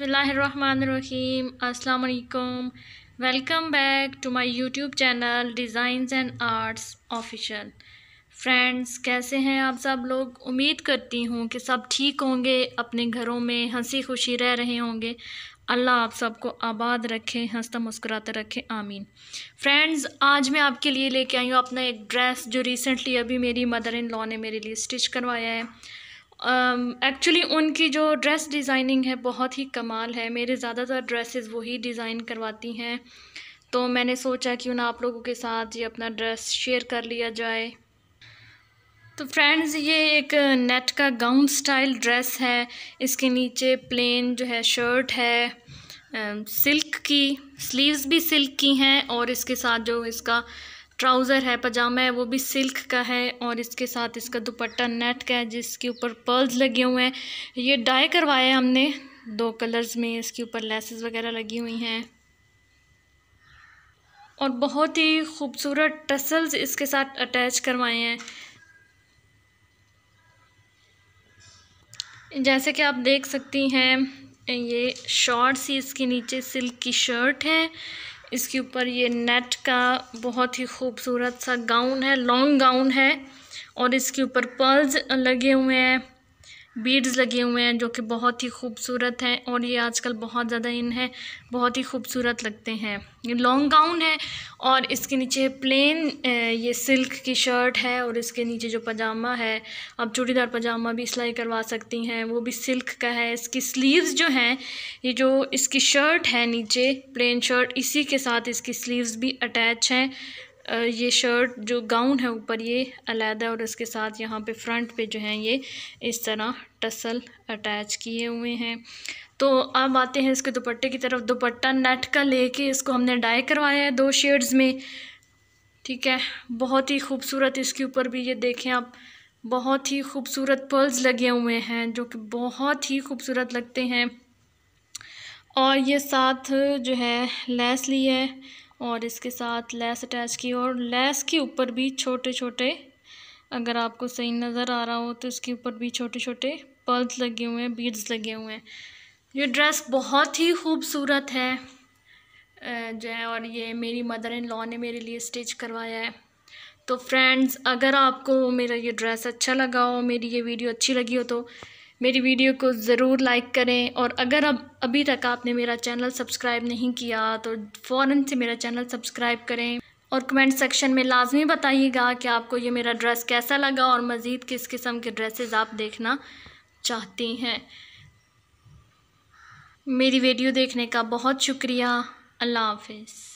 बसमीम अल्लाम welcome back to my YouTube channel designs and arts official friends कैसे हैं आप सब लोग उम्मीद करती हूँ कि सब ठीक होंगे अपने घरों में हंसी खुशी रह रहे होंगे अल्लाह आप सबको आबाद रखे हंसता मुस्कुराते रखे आमीन फ्रेंड्स आज मैं आपके लिए लेके आई हूँ अपना एक ड्रेस जो रिसेंटली अभी मेरी मदर इन लॉ ने मेरे लिए स्टिच करवाया है एक्चुअली um, उनकी जो ड्रेस डिज़ाइनिंग है बहुत ही कमाल है मेरे ज़्यादातर ड्रेसेस वही डिज़ाइन करवाती हैं तो मैंने सोचा क्यों ना आप लोगों के साथ ये अपना ड्रेस शेयर कर लिया जाए तो फ्रेंड्स ये एक नेट का गाउन स्टाइल ड्रेस है इसके नीचे प्लेन जो है शर्ट है सिल्क um, की स्लीव्स भी सिल्क की हैं और इसके साथ जो इसका ट्राउज़र है पजामा है वो भी सिल्क का है और इसके साथ इसका दुपट्टा नेट का है जिसके ऊपर पर्ल्स लगे हुए हैं ये डाई करवाया है हमने दो कलर्स में इसके ऊपर लेसेस वगैरह लगी हुई हैं और बहुत ही खूबसूरत टसल्स इसके साथ अटैच करवाए हैं जैसे कि आप देख सकती हैं ये शॉर्ट्स ही इसके नीचे सिल्क की शर्ट है इसके ऊपर ये नेट का बहुत ही खूबसूरत सा गाउन है लॉन्ग गाउन है और इसके ऊपर पर्ल्स लगे हुए हैं बीड्स लगे हुए हैं जो कि बहुत ही खूबसूरत हैं और ये आजकल बहुत ज़्यादा इन हैं बहुत ही खूबसूरत लगते हैं ये लॉन्ग गाउन है और इसके नीचे प्लेन ये सिल्क की शर्ट है और इसके नीचे जो पजामा है आप चूड़ीदार पजामा भी सिलाई करवा सकती हैं वो भी सिल्क का है इसकी स्लीव्स जो हैं ये जो इसकी शर्ट है नीचे प्लेन शर्ट इसी के साथ इसकी स्लीव्स भी अटैच हैं ये शर्ट जो गाउन है ऊपर ये अलहदा और इसके साथ यहाँ पे फ्रंट पे जो है ये इस तरह टसल अटैच किए हुए हैं तो अब आते हैं इसके दुपट्टे की तरफ दुपट्टा नेट का लेके इसको हमने डाई करवाया है दो शेड्स में ठीक है बहुत ही खूबसूरत इसके ऊपर भी ये देखें आप बहुत ही खूबसूरत पर्ल्स लगे हुए हैं जो कि बहुत ही खूबसूरत लगते हैं और ये साथ जो है लेस ली है और इसके साथ लेस अटैच की और लेस के ऊपर भी छोटे छोटे अगर आपको सही नज़र आ रहा हो तो इसके ऊपर भी छोटे छोटे पर्ल्स लगे हुए हैं बीड्स लगे हुए हैं ये ड्रेस बहुत ही खूबसूरत है जो है और ये मेरी मदर इन लॉ ने मेरे लिए स्टिच करवाया है तो फ्रेंड्स अगर आपको मेरा ये ड्रेस अच्छा लगा हो मेरी ये वीडियो अच्छी लगी हो तो मेरी वीडियो को ज़रूर लाइक करें और अगर अब अभी तक आपने मेरा चैनल सब्सक्राइब नहीं किया तो फ़ौर से मेरा चैनल सब्सक्राइब करें और कमेंट सेक्शन में लाजमी बताइएगा कि आपको ये मेरा ड्रेस कैसा लगा और मज़ीद किस किस्म के ड्रेसेस आप देखना चाहती हैं मेरी वीडियो देखने का बहुत शुक्रिया अल्लाह हाफिज़